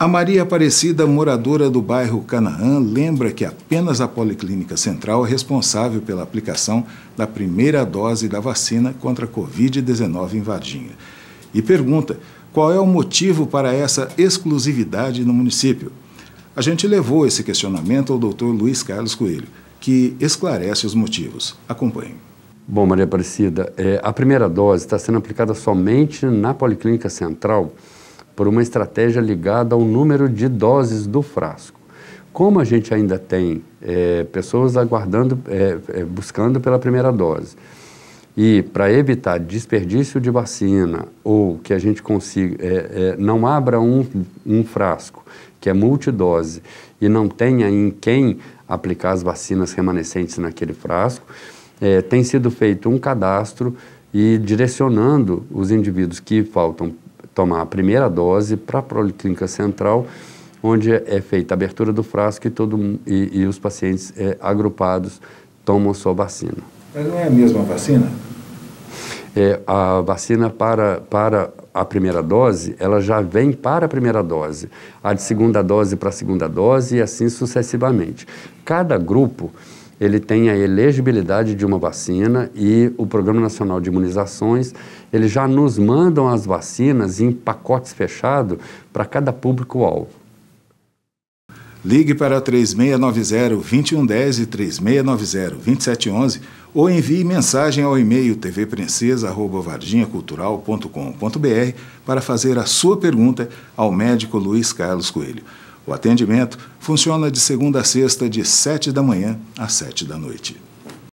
A Maria Aparecida, moradora do bairro Canaã, lembra que apenas a Policlínica Central é responsável pela aplicação da primeira dose da vacina contra a Covid-19 em Varginha. E pergunta qual é o motivo para essa exclusividade no município. A gente levou esse questionamento ao Dr. Luiz Carlos Coelho, que esclarece os motivos. Acompanhe. Bom, Maria Aparecida, é, a primeira dose está sendo aplicada somente na Policlínica Central por uma estratégia ligada ao número de doses do frasco. Como a gente ainda tem é, pessoas aguardando, é, é buscando pela primeira dose, e para evitar desperdício de vacina ou que a gente consiga, é, é, não abra um, um frasco que é multidose e não tenha em quem aplicar as vacinas remanescentes naquele frasco, é, tem sido feito um cadastro e direcionando os indivíduos que faltam tomar a primeira dose para a Policlínica Central, onde é, é feita a abertura do frasco e, todo, e, e os pacientes é, agrupados tomam sua vacina. Mas não é a mesma vacina? É, a vacina para, para a primeira dose, ela já vem para a primeira dose, a de segunda dose para a segunda dose e assim sucessivamente. Cada grupo ele tem a elegibilidade de uma vacina e o Programa Nacional de Imunizações, eles já nos mandam as vacinas em pacotes fechados para cada público-alvo. Ligue para 3690-2110 e 3690-2711 ou envie mensagem ao e-mail tvprincesa.com.br para fazer a sua pergunta ao médico Luiz Carlos Coelho. O atendimento funciona de segunda a sexta, de 7 da manhã às 7 da noite.